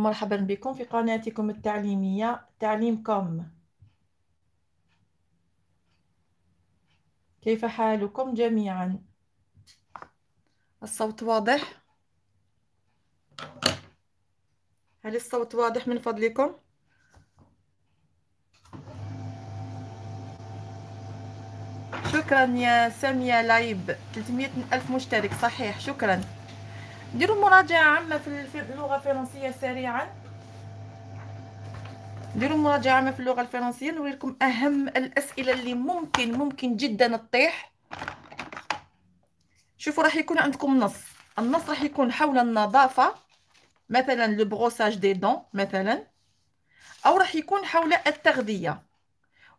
ومرحبا بكم في قناتكم التعليمية تعليم كوم كيف حالكم جميعا؟ الصوت واضح؟ هل الصوت واضح من فضلكم؟ شكرا يا سامية لايب 300 ألف مشترك صحيح شكرا ديروا مراجعة عامة في اللغة الفرنسية سريعا ديروا مراجعة عامة في اللغة الفرنسية نوريكم أهم الأسئلة اللي ممكن ممكن جدا تطيح شوفوا راح يكون عندكم نص النص راح يكون حول النظافة مثلا لو بروساج دي دون مثلا أو راح يكون حول التغذية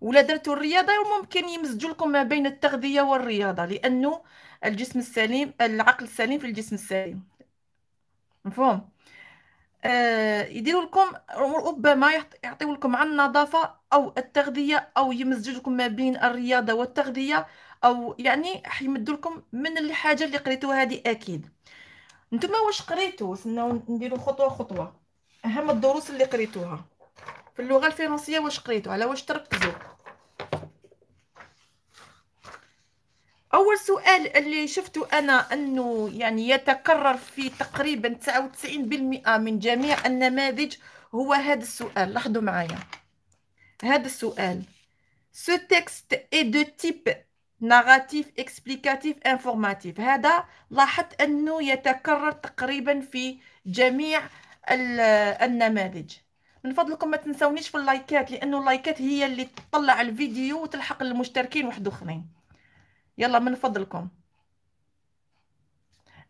ولا درتوا الرياضه وممكن يمزجوا لكم ما بين التغذيه والرياضه لانه الجسم السليم العقل السليم في الجسم السليم مفهوم آه يديروا لكم ربما يعطي لكم عن النظافه او التغذيه او يمزج لكم ما بين الرياضه والتغذيه او يعني حيمدوا لكم من الحاجه اللي قريتوها هذه اكيد نتوما واش قريتو سناو نديرو خطوه خطوه اهم الدروس اللي قريتوها في اللغه الفرنسيه واش قريتو على واش تركزوا اول سؤال اللي شفته انا انه يعني يتكرر في تقريبا 99% من جميع النماذج هو هذا السؤال لاحظوا معايا هذا السؤال سو تكست اي دو تيب ناراتيف اكسبليكاتيف انفورماتيف هذا لاحظت انه يتكرر تقريبا في جميع النماذج من فضلكم ما تنسونيش في اللايكات لانه اللايكات هي اللي تطلع الفيديو وتلحق المشتركين واحد اخرين يلا من فضلكم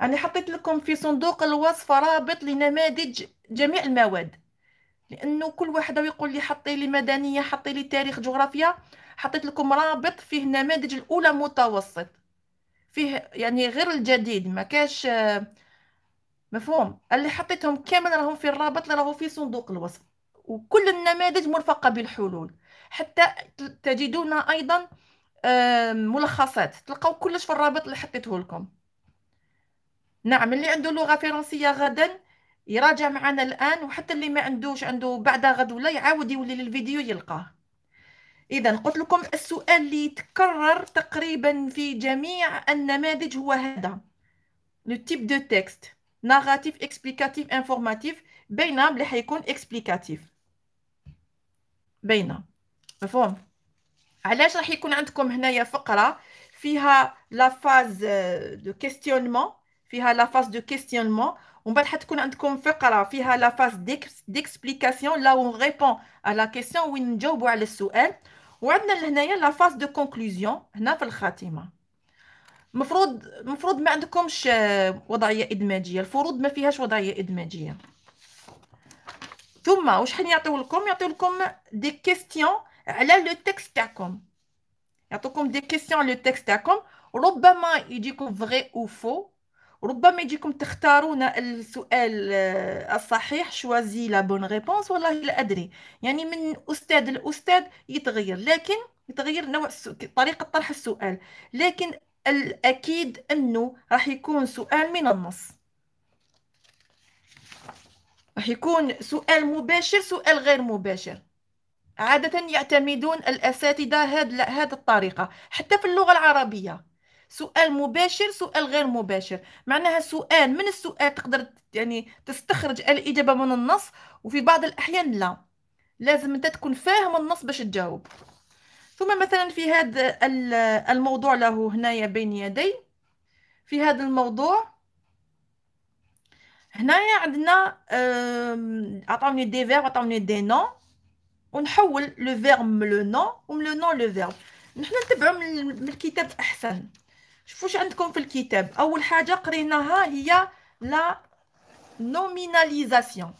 أنا حطيت لكم في صندوق الوصف رابط لنماذج جميع المواد لأنه كل واحد يقول لي حطي لي مدنية حطي لي تاريخ جغرافيا حطيت لكم رابط فيه نماذج الأولى متوسط فيه يعني غير الجديد ما كاش مفهوم اللي حطيتهم كامل راهم في الرابط اللي راهو في صندوق الوصف وكل النماذج مرفقة بالحلول حتى تجدون أيضا ملخصات تلقاو كلش في الرابط اللي حطيته لكم نعم اللي عنده لغه فرنسيه غدا يراجع معنا الان وحتى اللي ما عندوش عنده بعد غد ولا يعاود يولي للفيديو يلقاه اذا قلت لكم السؤال اللي يتكرر تقريبا في جميع النماذج هو هذا لو تيب دو تكست ناراتيف اكسبليكاتيف انفورماتيف بينه اللي حيكون اكسبليكاتيف بينه مفهوم علاش راح يكون عندكم هنايا فقره فيها لا فاز دو كيستيونمون فيها لا فاز دو كيستيونمون ومن بعد حتكون عندكم فقره فيها لا فاز ديكسبليكاسيون لا اون ريبون على كيستيون وين نجاوبوا على السؤال وعندنا لهنايا لا فاز دو كونكلوزيون هنا في الخاتمه مفروض مفروض ما عندكمش وضعيه ادماجيه الفروض ما فيهاش وضعيه ادماجيه ثم واش حين لكم يعطيو لكم دي كيستيون على لو تيكست تاعكم يعطوكم دي كيسيون لو تيكست تاعكم ربما يجيكم فغي او فو ربما يجيكم تختارون السؤال آه، الصحيح شوازي لا بون ريبونس والله لا ادري يعني من استاذ لاستاذ يتغير لكن يتغير نوع السو... طريقه طرح السؤال لكن الاكيد انه راح يكون سؤال من النص راح يكون سؤال مباشر سؤال غير مباشر عادة يعتمدون الأساتذة هذه هاد الطريقة حتى في اللغة العربية سؤال مباشر سؤال غير مباشر معناها سؤال من السؤال تقدر يعني تستخرج الإجابة من النص وفي بعض الأحيان لا لازم أنت تكون فاهم النص باش تجاوب ثم مثلا في هذا الموضوع له هنايا بين يدي في هذا الموضوع هنايا عندنا عطاوني دي فير عطاوني دي نون ونحول لو فيرب من لو نون ومن لو نون لو فيرب نحن نتبعو من الكتاب احسن شوفوا واش عندكم في الكتاب اول حاجه قريناها هي لا نوميناليزاسيون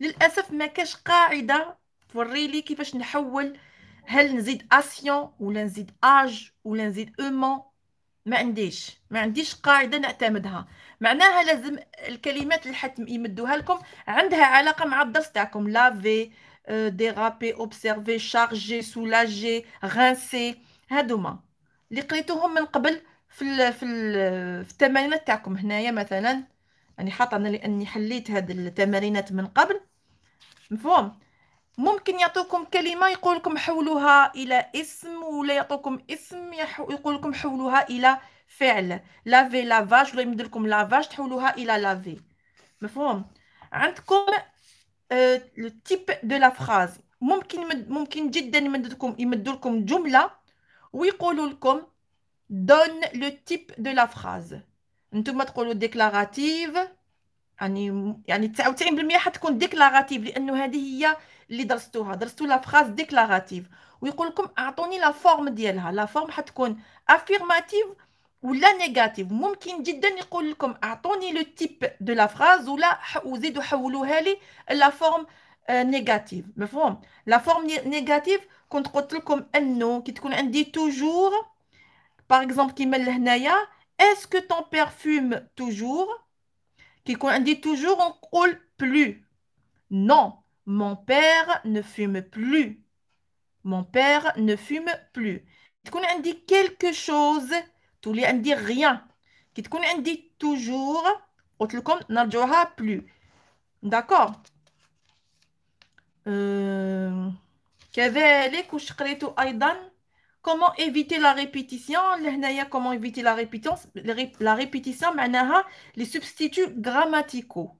للاسف ما كاش قاعده توري لي كيفاش نحول هل نزيد اسيون ولا نزيد اج ولا نزيد اومون ما عنديش ما عنديش قاعده نعتمدها معناها لازم الكلمات حتم يمدوها لكم عندها علاقه مع الدرس تاعكم لافي euh, déraper observer charger soulager rincer هادوما اللي قريتوهم من قبل في الـ في الـ في التمارينات تاعكم هنايا مثلا راني حاطه انا لاني حليت هاد التمارينات من قبل مفهوم ممكن يعطوكم كلمه يقولكم حولوها الى اسم ولا يعطوكم اسم يقولكم حولوها الى فعل لافي لافاج ولا يمدلكم لافاج تحولوها الى لافي مفهوم عندكم لو تيب دو لا فراز ممكن ممكن جدا يمدلكم يمدلكم يمدوا لكم جمله ويقولوا لكم دون لو تيب دو لا فراز نتوما تقولوا ديكلاراتيف يعني يعني 99% حتكون ديكلاراتيف لانه هذه هي اللي درستوها درستوا لا فراز ديكلاراتيف ويقول لكم اعطوني لا فورم ديالها لا فورم حتكون افيرماتيف ou la négative. Moumkin jiddan dire, comme a'toni le type de la phrase ou la ou zidou la forme euh, négative. La forme négative kont qult non, un te dit toujours par exemple est-ce que ton père fume toujours qui dit toujours on coule plus non mon père ne fume plus mon père ne fume plus qu'on indique quelque chose qui n'a dit rien qui te connaît est toujours autre comme n'a plus d'accord que veille couche crée tout aïdan comment éviter la répétition les comment éviter la répétition la répétition mais les substituts grammaticaux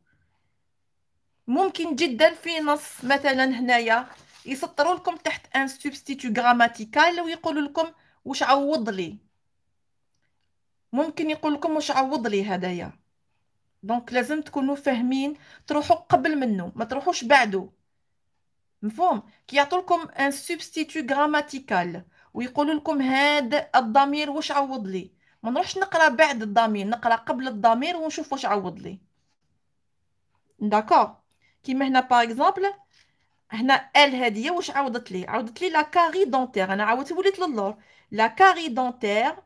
moum qui dit d'un fin nous mettons un n'aya il s'est retrouvé comme un substitut grammatical ou il s'est retrouvé comme ouchard ممكن يقول لكم واش عوض لي هدايا دونك لازم تكونوا فاهمين تروحوا قبل منه ما تروحوش بعده مفهوم كيعطوا لكم ان سوبستيتو غراماتيكال ويقولوا لكم هذا الضمير واش عوض لي ما نروحش نقرا بعد الضمير نقرا قبل الضمير ونشوف واش عوض لي داكو كيما هنا باغ اكزومبل هنا ال هذه واش عوضت لي عوضت لي لا كاري دونتير انا عاودت وليت للور لا كاري دونتير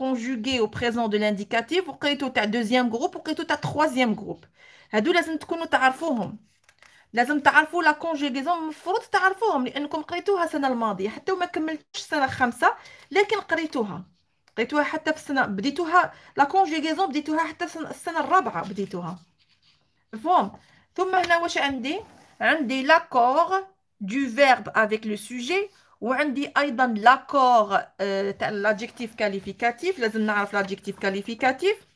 conjugué au présent de l'indicatif وقيتو ta deuxième groupe وقيتو un troisième groupe هادو لازم تكونوا تعرفوهم لازم تعرفوا لا كونجيغيزون المفروض تعرفوهم لانكم قريتوها السنه الماضيه حتى وما كملتش لكن قريتوها قريتوها حتى في السنه بديتوها لا بديتوها حتى السنه الرابعه بديتوها فهم ثم هنا واش عندي عندي l'accord du verbe avec le sujet وعندي ايضا لاكور euh, تاع لاجيكتيف كاليفيكاتيف لازم نعرف لاجيكتيف كاليفيكاتيف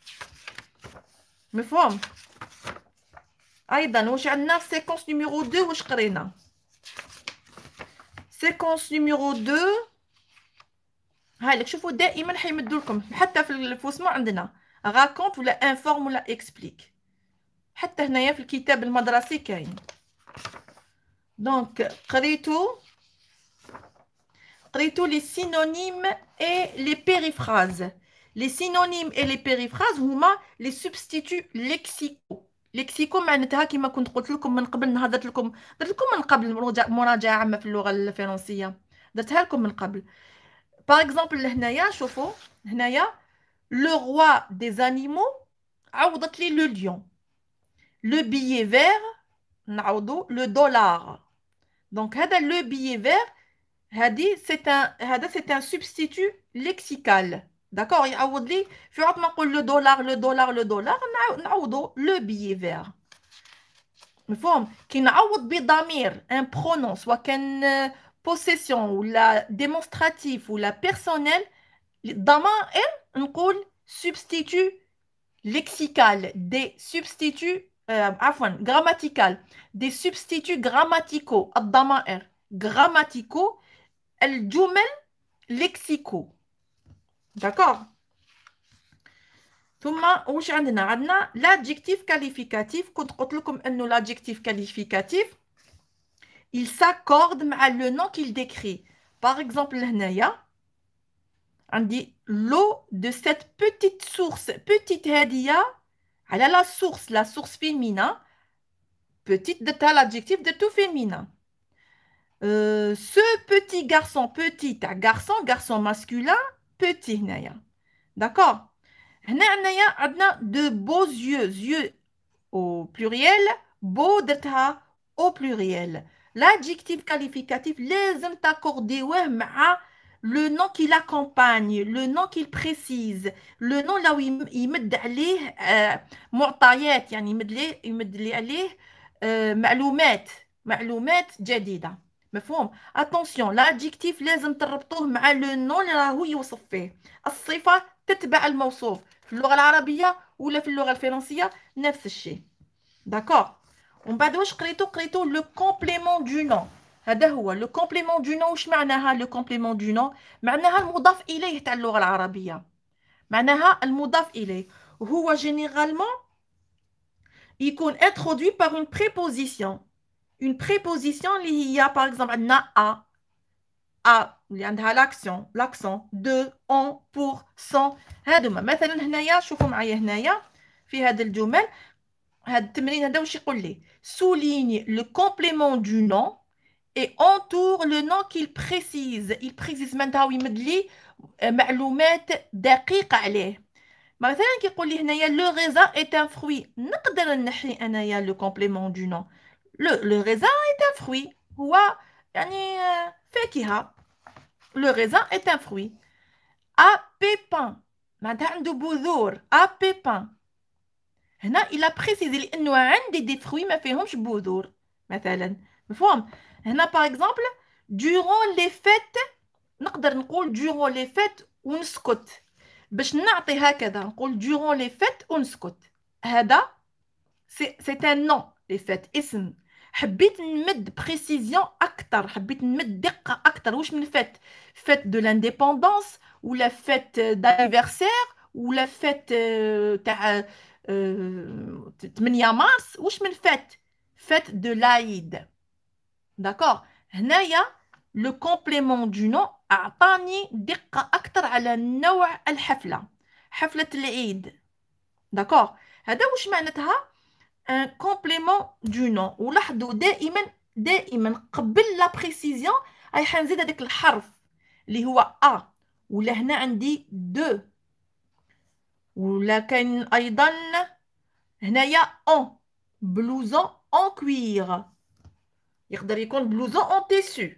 مفهوم ايضا واش عندنا سيكونس نيميرو 2 واش قرينا سيكونس نيميرو 2 هايلك شوفوا دائما حيمدوا لكم حتى في الفوسمو عندنا راكونت ولا انفورم ولا اكسبليك حتى هنايا في الكتاب المدرسي كاين دونك قريتو Les synonymes et les périphrases. Les synonymes et les périphrases sont les substituts lexicaux. Lexico, c'est ce que je vous ai dit avant. Je vous ai dit ça avant pour ne pas revenir sur la langue française. Je Par exemple, ici, regardez. Ici, le roi des animaux a remporté le lion. Le billet vert a le dollar. Donc, c'est le billet vert c'est un, un substitut lexical. D'accord Il le dollar, le dollar, le dollar, le billet vert. Qui un pronom, soit qu'une euh, possession ou la démonstratif ou la personnelle, dama on coule substitut lexical, des substituts, euh, grammatical, des substituts grammaticaux, grammaticaux. Elle lexico, d'accord. l'adjectif qualificatif, contre comme l'adjectif qualificatif, il s'accorde à le nom qu'il décrit. Par exemple, on dit l'eau de cette petite source, petite hédia, elle a la source, la source féminin, petite tel l'adjectif de tout féminin. Euh, ce petit garçon, petit, à garçon, garçon masculin, petit, D'accord a de beaux yeux, yeux au pluriel, beaux ta au pluriel. L'adjectif qualificatif, les accordés m'a le nom qui l'accompagne, le nom qu'il précise, le nom là où il met معطيات يعني il met euh, مفهوم اتونسيون لادجيكتيف لازم تربطوه مع لو نون اللي راهو يوصف فيه الصفه تتبع الموصوف في اللغه العربيه ولا في اللغه الفرنسيه نفس الشيء داكور ومن بعد واش قريتو قريتو لو كومبليمون دو نون هذا هو لو كومبليمون دو نون واش معناها لو كومبليمون دو نون معناها المضاف اليه تاع اللغه العربيه معناها المضاف اليه هو جينيرالمون يكون introduit بار اون بريبوزيسيون Une préposition, il y a par exemple un A. A. L'accent. De, en, pour, sans. C'est ça. Je vais vous montrer. Dans ce cas, je vais vous montrer. Souligne le complément du nom et entoure le nom qu'il précise. Il précise. Je vais vous montrer une allumette d'application. Je vais dit montrer. Le raisin est un fruit. Je ne peux pas le complément du nom. Le raisin est un fruit, ouais. Y a ni Le raisin est un fruit à pépins. Madame de Boudour, à pépins. Hna il a précisé, nous avons des des fruits mais faisons Boudour, ma telle. Hna par exemple, durant les fêtes, nous allons dire durant les fêtes un Scott. Je ne te hais que dans le durant les fêtes un Scott. hada. c'est un nom les fêtes, nom. حبيت نمد بريسيزيون اكثر حبيت نمد دقه اكثر واش من فات فات دو لانديبوندونس ولا فات دانيفرسير ولا فات آه، تاع 8 آه، مارس واش من فات فات دو لايد داكور هنايا لو كومبليمون دو نو اعطاني دقه اكثر على نوع الحفله حفله العيد داكور هذا واش معناتها ان كومبليمون دو نون ولاحظوا دائما دائما قبل لا بريسيزيون رايح نزيد هذاك الحرف اللي هو ا ولا هنا عندي دو ولا كاين ايضا هنايا اون بلوزون اون كوير يقدر يكون بلوزون اون تيسو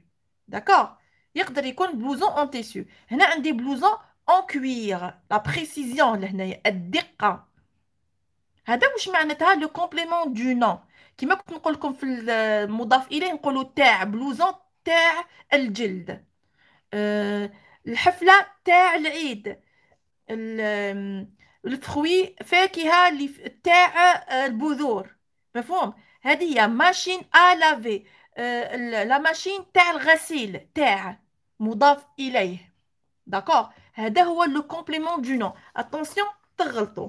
داكور يقدر يكون بلوزون اون تيسو هنا عندي بلوزون اون كوير لا بريسيزيون لهنايا الدقه هذا واش معناتها لو كومبليمون دو نون كيما كنت نقول لكم في المضاف اليه نقولوا تاع بلوزون تاع الجلد آه، الحفله تاع العيد الفخوي فاكهه اللي تاع آه، البذور مفهوم هذه هي ماشين ا لافي لا ماشين تاع الغسيل تاع مضاف اليه داكور هذا هو لو كومبليمون دو نون اتونسيون تغلطوا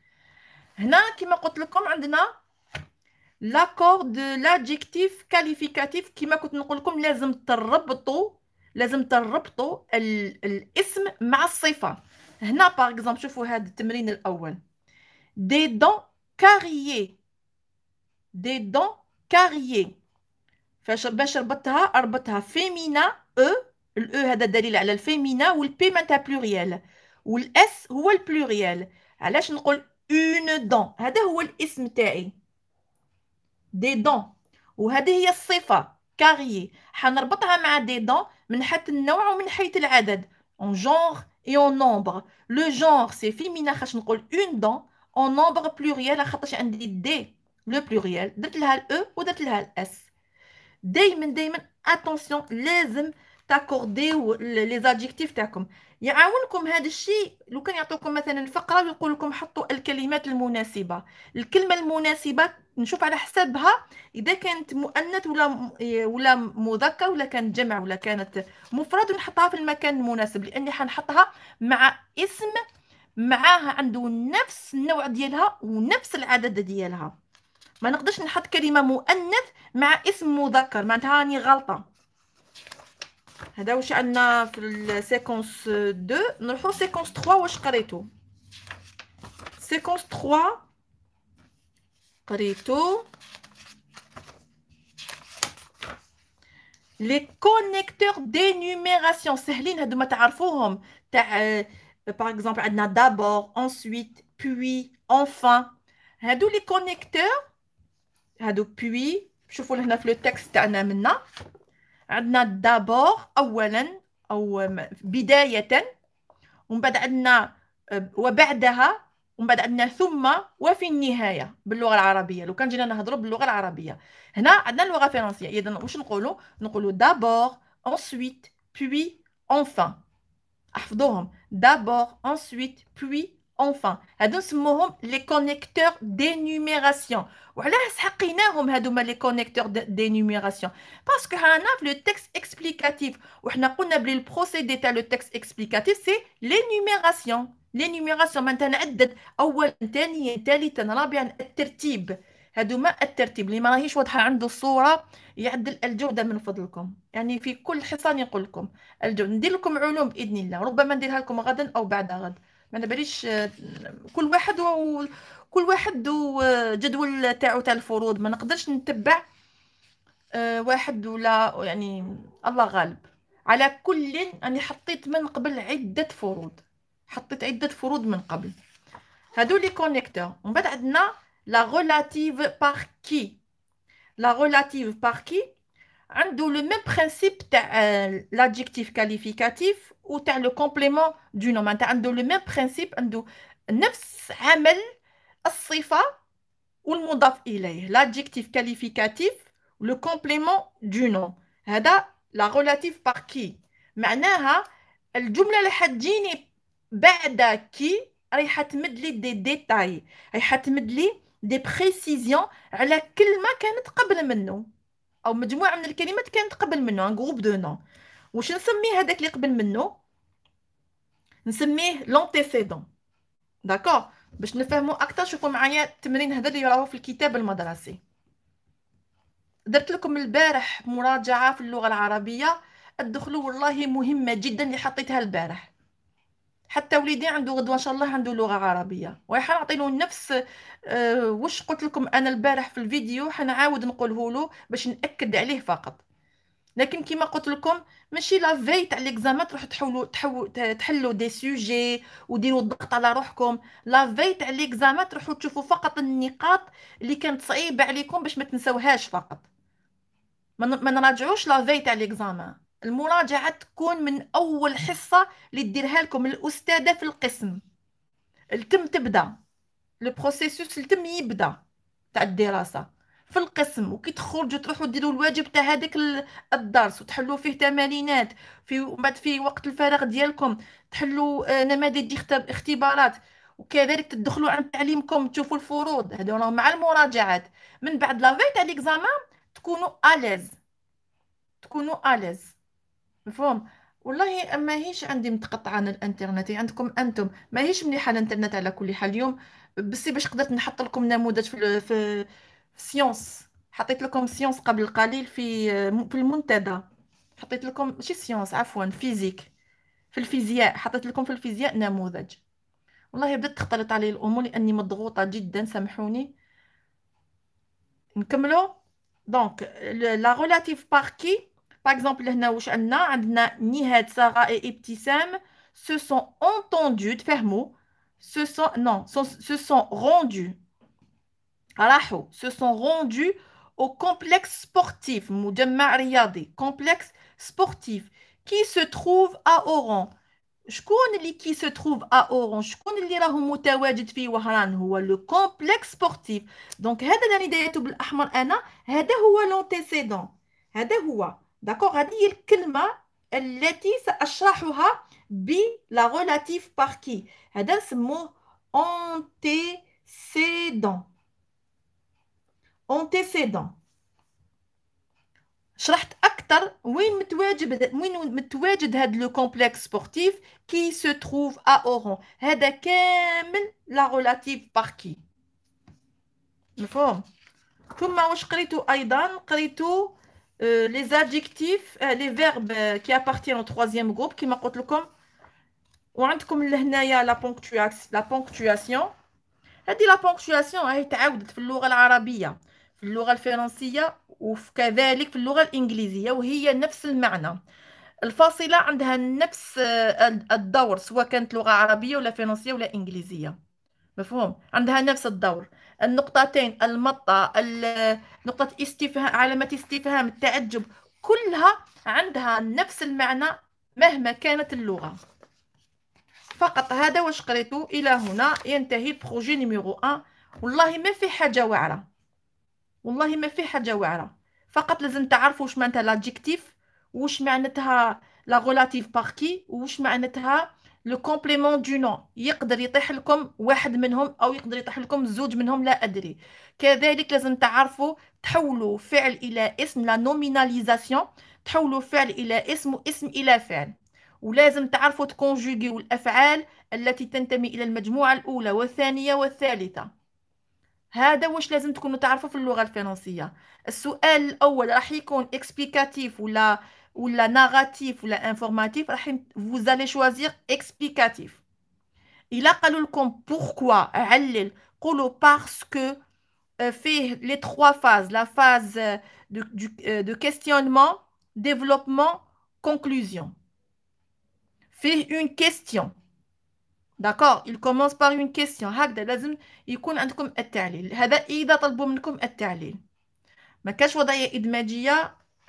هنا كما قلت لكم عندنا لاكور دو لادجيكتيف كاليفيكاتيف كما كنت نقول لكم لازم تربطوا لازم تربطوا الاسم مع الصفه هنا باغ اكزومبل شوفوا هذا التمرين الاول دي دون كاريي دي دون كاريي فاش باش ربطتها ربطها فيمينا او e. الاو e هذا دليل على الفيمينا والبي معناتها بلوريال والاس هو البلوريال علاش نقول اون دون هذا هو الاسم تاعي دي دون وهذه هي الصفه كاريي حنربطها مع دي دون من حيث النوع ومن حيث العدد اون جونغ اي اون نومبر لو جونغ سي فيمينا خاش نقول اون دون اون نومبر بلوريال خاطرش عندي دي لو بلوريال درت لها الاو e ودرت لها الاس دايما دايما اتونسيون لازم تاكورديو لي زادجيكتيف تاعكم يعاونكم هذا الشيء لو كان يعطوكم مثلا فقره ويقول لكم حطوا الكلمات المناسبه الكلمه المناسبه نشوف على حسابها اذا كانت مؤنث ولا إيه، ولا مذكر ولا كانت جمع ولا كانت مفرد ونحطها في المكان المناسب لاني حنحطها مع اسم معاها عنده نفس النوع ديالها ونفس العدد ديالها ما نقدرش نحط كلمه مؤنث مع اسم مذكر معناتها راني غلطه On a dans la séquence 2. On séquence 3 ou je séquence 3. Je Les connecteurs d'énumération. C'est ce que je fais Par exemple, on a d'abord, ensuite, puis, enfin. On les connecteurs. je a le texte. عندنا دابور اولا او بدايه ومن بعد عندنا وبعدها ومن بعد عندنا ثم وفي النهايه باللغه العربيه لو كان جينا نهضروا باللغه العربيه هنا عندنا اللغه الفرنسيه اذا واش نقولوا نقولوا دابور ensuite puis enfin احفظوهم دابور ensuite puis اونفان هادو نسموهم لي كونيكتور نيميراسيون وعلاه سحقيناهم هادوما لي كونيكتور نيميراسيون باسكو هانا في لو تكست اكسبليكاتيف وحنا قلنا بلي البروسيدي تاع لو تكست اكسبليكاتيف سي لي نيميراسيون لي نيميراسيون معناتها نعدد اولا ثانيا ثالثا رابعا الترتيب هادوما الترتيب اللي ما راهيش واضحه عنده الصوره يعدل الجوده من فضلكم يعني في كل حصه نقول لكم الجوده ندير لكم علوم باذن الله ربما نديرها لكم غدا او بعد غد ما انا باليش كل واحد و... كل واحد جدول تاعو تاع الفروض ما نقدرش نتبع آه، واحد ولا يعني الله غالب على كل أنا حطيت من قبل عدة فروض حطيت عدة فروض من قبل هادو لي كونيكتور ومن بعد عندنا لا ريلاتيف بار كي لا ريلاتيف بار كي عنده لو ميم برينسيپ تاع لادجيكتيف كاليفيكاتيف و تاع لو كومبليمون دو نوم انت عنده لو ميم برينسيپ عنده نفس عمل الصفه والمضاف اليه لادجيكتيف كاليفيكاتيف و لو كومبليمون دو نوم هذا لا ريلاتيف بار كي معناها الجمله اللي حتجيني بعد كي راح تمد لي دي ديتاي راح تمد لي دي بريسيزيون على كلمه كانت قبل منه او مجموعه من الكلمات كانت قبل منه ان غروب دو نون واش نسمي هذاك اللي قبل منه نسميه لونتيسيدون داكور باش نفهموا اكثر شوفوا معايا التمرين هذا اللي راهو في الكتاب المدرسي درت لكم البارح مراجعه في اللغه العربيه الدخول والله مهمه جدا اللي حطيتها البارح حتى وليدي عنده غدوه ان شاء الله عنده لغه عربيه نعطي له نفس أه واش قلت لكم انا البارح في الفيديو حنعاود نقوله له باش ناكد عليه فقط لكن كما قلت لكم ماشي لا في تاع ليكزامات تروح تحولوا تحو تحلوا دي سوجي وديروا الضغط على روحكم لا في تاع ليكزامات تروحوا تشوفوا فقط النقاط اللي كانت صعيبه عليكم باش ما تنساوهاش فقط ما نراجعوش لا في تاع ليكزامات المراجعة تكون من أول حصة اللي ديرها لكم الأستاذة في القسم التم تبدا لو بروسيسوس التم يبدا تاع الدراسة في القسم وكي تخرجوا تروحوا ديروا الواجب تاع هذاك الدرس وتحلوا فيه تمارينات في بعد في وقت الفراغ ديالكم تحلوا آه، نماذج اختبارات وكذلك تدخلوا عن تعليمكم تشوفوا الفروض هذو راهم مع المراجعات من بعد لافي تاع ليكزامان تكونوا اليز تكونوا اليز مفهوم والله ماهيش عندي متقطعه عن الانترنت يعني عندكم انتم ماهيش مليحه الانترنت على كل حال اليوم بسي باش قدرت نحط لكم نموذج في ال- في في سيونس حطيت لكم سيونس قبل قليل في في المنتدى حطيت لكم ماشي سيونس عفوا فيزيك في الفيزياء حطيت لكم في الفيزياء نموذج والله بدأت تختلط علي الأمور لأني مضغوطة جدا سامحوني نكملو دونك لا غولاتيف باركي Par exemple, les Sarah et Ibtissam se sont entendus, fermo, se sont non, se, sont rendus. se sont rendus au complexe sportif complexe sportif qui se trouve à Oran. je qui se trouve à Oran je qui est متواجد في وهران هو le complexe sportif. Donc هذا اللي بالاحمر انا هذا D'accord, c'est le kilma, le lait, ça achechrachu ha bi la relative par qui. C'est ce mot antécédent. Antécédent. Je l'ai acheté, ou il m'a le complexe sportif qui se trouve à Oran. C'est le la relative par qui. D'accord. fond. Pour ma ouj kritou, aïdan Euh, les adjectifs euh, les verbes euh, qui appartiennent au troisième groupe qui كما قلت لكم وعندكم لهنايا la ponctuation la ponctuation هذه euh, la ponctuation هي تعاودت في اللغه العربيه في اللغه الفرنسيه وكذلك في اللغه الانجليزيه وهي نفس المعنى الفاصله عندها نفس الدور سواء كانت لغه عربيه ولا فرنسيه ولا انجليزيه مفهوم عندها نفس الدور النقطتين المطة نقطة استفهام علامة استفهام التعجب كلها عندها نفس المعنى مهما كانت اللغة فقط هذا واش قريتو الى هنا ينتهي بروجي نيميرو 1 والله ما في حاجه واعره والله ما في حاجه واعره فقط لازم تعرفوا واش معناتها لادجيكتيف واش معناتها لا غولاتيف باركي واش معناتها لو كومبليمون دو نون يقدر يطيح لكم واحد منهم او يقدر يطيح لكم زوج منهم لا ادري كذلك لازم تعرفوا تحولوا فعل الى اسم لا نوميناليزاسيون تحولوا فعل الى اسم واسم الى فعل ولازم تعرفوا تكونجوغيو الافعال التي تنتمي الى المجموعه الاولى والثانيه والثالثه هذا واش لازم تكونوا تعرفوا في اللغه الفرنسيه السؤال الاول راح يكون اكسبليكاتيف ولا ou la narratif ou la informatif, vous allez choisir explicatif. Il a pourquoi parce que euh, fait les trois phases, la phase euh, euh, de, questionnement, développement, conclusion. Fait une question. D'accord Il commence par une question. Il لازم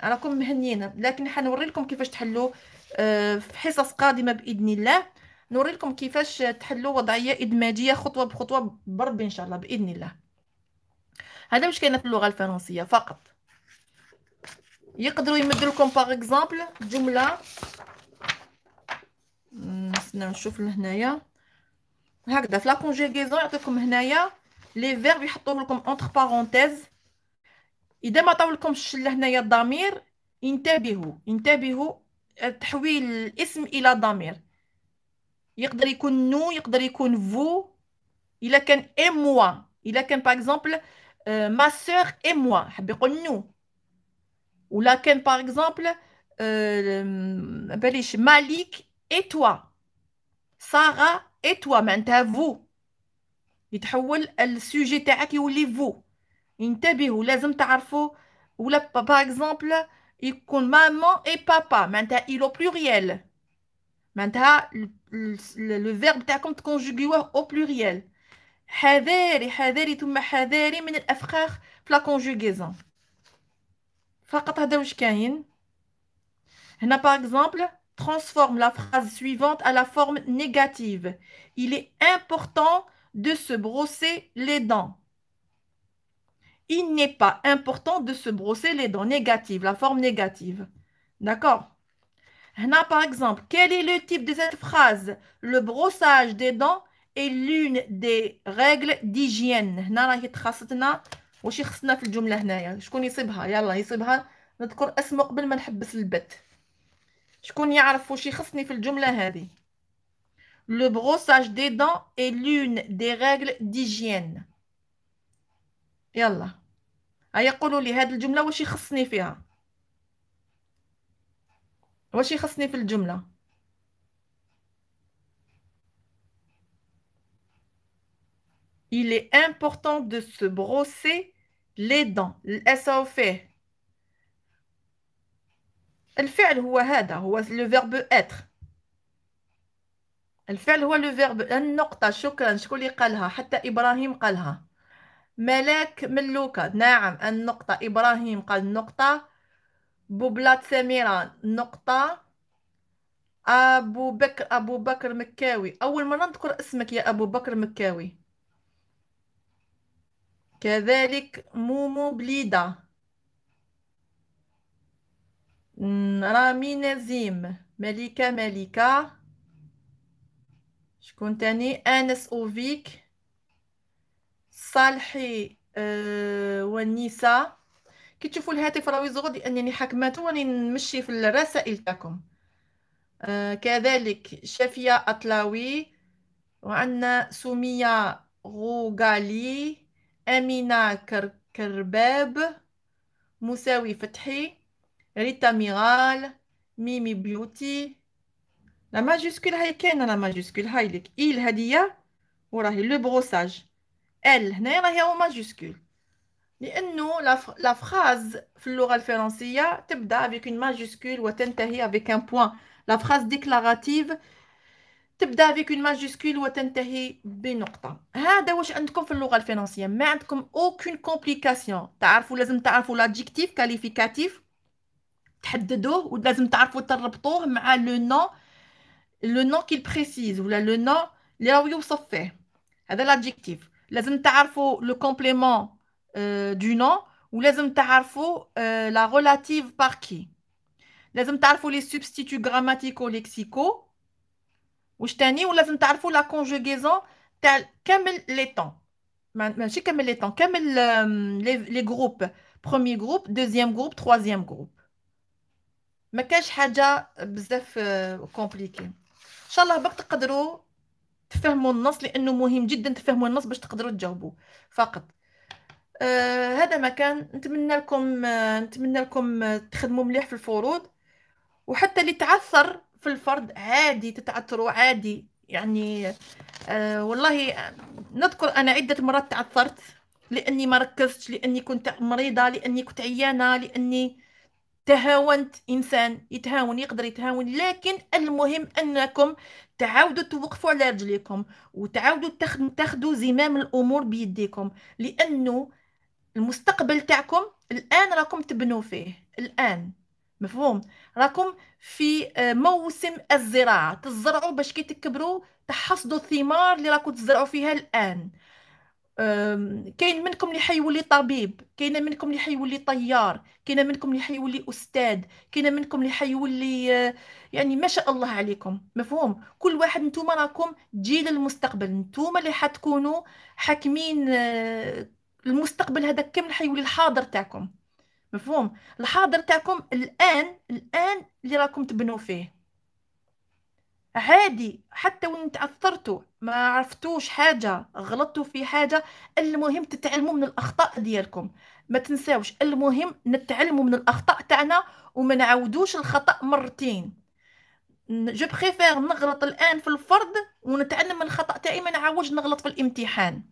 راكم مهنيين لكن حنوري لكم كيفاش تحلوا آه، في حصص قادمه باذن الله نوري لكم كيفاش تحلوا وضعيه ادماجيه خطوه بخطوه بربي ان شاء الله باذن الله هذا مش كاينه في اللغه الفرنسيه فقط يقدروا يمدوا لكم باغ اكزومبل جمله نستنى نشوف لهنايا هكذا في لا كونجيغيزون يعطيكم هنايا لي فيرب يحطوه لكم اونتر بارونتيز اذا ما طولكمش الشله هنايا الضمير انتبهوا انتبهوا آه، تحويل الاسم الى ضمير يقدر يكون نو يقدر يكون فو الا كان اي موا الا كان باغ اكزومبل ما سور اي موا حب يقول نو ولا كان باغ اكزومبل باليش مالك اي توا ساره اي توا معناتها فو يتحول السوجي تاعك يولي فو انتبهوا لازم تعرفوا ولا باغ اكزومبل يكون ماما اي بابا معناتها الو بلوريال معناتها لو فيرب تاعكم تكونجوغيوه او بلوريال حذاري حذاري ثم حذاري من الافخاخ في لا كونجوغيزون فقط هذا واش كاين هنا باغ اكزومبل transforme la phrase suivante à la forme négative. Il est important de se brosser les dents il n'est pas important de se brosser les dents négatives, la forme négative. D'accord Là, par exemple, quel est le type de cette phrase Le brossage des dents est l'une des règles d'hygiène. phrase. Je في الجمله هنايا شكون يصيبها يلا يصيبها نذكر اسمه قبل ما نحبس البت شكون يعرف وش يخصني في الجمله هذه le brossage des dents est l'une des règles d'hygiène يلا هيا قولوا لي هاد الجمله واش يخصني فيها واش يخصني في الجمله il est important de se brosser les dents الاس او فيه الفعل هو هذا هو لو فيرب اتر الفعل هو لو فيرب النقطه شكرا شكون اللي قالها حتى ابراهيم قالها ملاك ملوكة نعم النقطة إبراهيم قال نقطة بوبلات سميرة نقطة أبو بكر أبو بكر مكاوي أول مرة نذكر اسمك يا أبو بكر مكاوي كذلك مومو بليدة رامي نزيم ملكة ملكة شكون تاني أنس أوفيك صالحي أه كي تشوفوا الهاتف راهو يزغد لانني حكمته راني نمشي في الرسائل تاعكم آه، كذلك شافية أطلاوي وعندنا سمية غوغالي أمينة كرباب مساوي فتحي ريتا ميغال ميمي بيوتي لا ماجوسكول هاي كاينه لا ماجوسكول هاي لك إيل هدية وراهي لو بروساج L, nein la majuscule. la phrase floral avec a, une majuscule ou une avec un point. La phrase déclarative, t'as avec une majuscule ou une hein, floral comme aucune complication. T'as l'adjectif qualificatif. T'as ou a le nom, le nom qu'il précise ou le nom, le soffer. l'adjectif. Laisse-moi t'arrêter le complément euh, du nom ou laisse-moi euh, t'arrêter la relative par qui. Laisse-moi t'arrêter les substituts grammaticaux lexicaux. Ou je te dis ou la conjugaison tel qu'elles étant. Même si les temps, qu'elles euh, les groupes, premier groupe, deuxième groupe, troisième groupe. Mais qu'est-ce que ça peut être compliqué. Inshallah, Bakti qu'arrive. تفهموا النص لانه مهم جدا تفهموا النص باش تقدروا تجاوبوا فقط آه هذا ما كان نتمنى لكم آه نتمنى لكم آه، تخدموا مليح في الفروض وحتى اللي تعثر في الفرض عادي تتعثروا عادي يعني آه والله نذكر انا عده مرات تعثرت لاني ما ركزتش لاني كنت مريضه لاني كنت عيانه لاني تهاونت انسان يتهاون يقدر يتهاون لكن المهم انكم تعاودوا توقفوا على رجليكم وتعاودوا تاخذوا زمام الامور بيديكم لانه المستقبل تاعكم الان راكم تبنوا فيه الان مفهوم راكم في آه، موسم الزراعه تزرعوا باش كي تكبروا تحصدوا الثمار اللي راكم تزرعوا فيها الان كاين منكم اللي حيولي طبيب كاين منكم اللي حيولي طيار كاين منكم اللي حيولي استاذ كاين منكم اللي حيولي آه، يعني ما شاء الله عليكم مفهوم كل واحد نتوما راكم جيل المستقبل نتوما اللي حتكونوا حاكمين آه، المستقبل هذا كامل حيولي الحاضر تاعكم مفهوم الحاضر تاعكم الان الان اللي راكم تبنوا فيه عادي حتى وان تاثرتوا ما عرفتوش حاجه غلطتوا في حاجه المهم تتعلموا من الاخطاء ديالكم ما تنساوش المهم نتعلموا من الاخطاء تاعنا وما نعاودوش الخطا مرتين جو بريفير نغلط الان في الفرد ونتعلم من الخطا تاعي ما نعاودش نغلط في الامتحان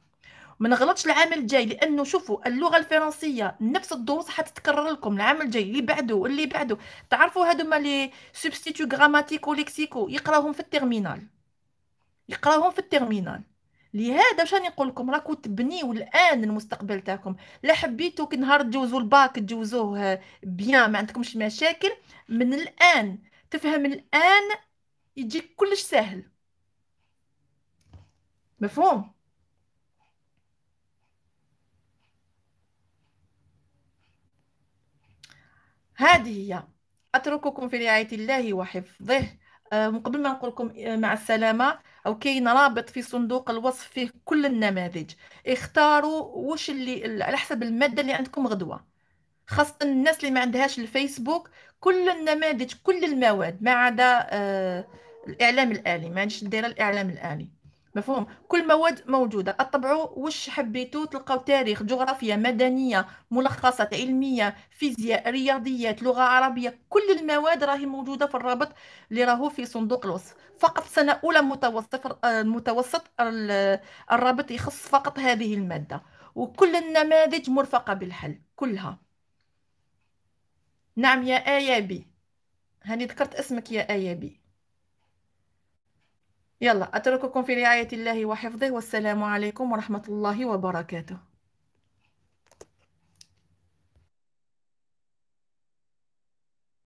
ما نغلطش العام الجاي لانه شوفوا اللغه الفرنسيه نفس الدروس حتتكرر لكم العام الجاي اللي بعده واللي بعده تعرفوا هذوما لي سبستيتو غراماتيكو ليكسيكو يقراوهم في التيرمينال يقراوهم في التيرمينال لهذا واش راني نقول لكم راكو تبنيو الان المستقبل تاعكم لا حبيتو كي نهار تجوزوا الباك تجوزوه بيان ما عندكمش مشاكل من الان تفهم الان يجيك كلش سهل مفهوم هذه هي اترككم في رعايه الله وحفظه آه، قبل ما نقول لكم آه، مع السلامه او كاين رابط في صندوق الوصف فيه كل النماذج اختاروا واش اللي على حسب الماده اللي عندكم غدوه خاصه الناس اللي ما عندهاش الفيسبوك كل النماذج كل المواد ما عدا آه، الاعلام الالي ما عنديش الاعلام الالي مفهوم كل مواد موجوده اطبعوا وش حبيتوا تلقاو تاريخ جغرافيا مدنيه ملخصات علميه فيزياء رياضيات لغه عربيه كل المواد راهي موجوده في الرابط اللي راهو في صندوق الوصف فقط سنه اولى متوسط المتوسط آه، الرابط يخص فقط هذه الماده وكل النماذج مرفقه بالحل كلها نعم يا ايابي هاني ذكرت اسمك يا ايابي يلا أترككم في رعاية الله وحفظه والسلام عليكم ورحمة الله وبركاته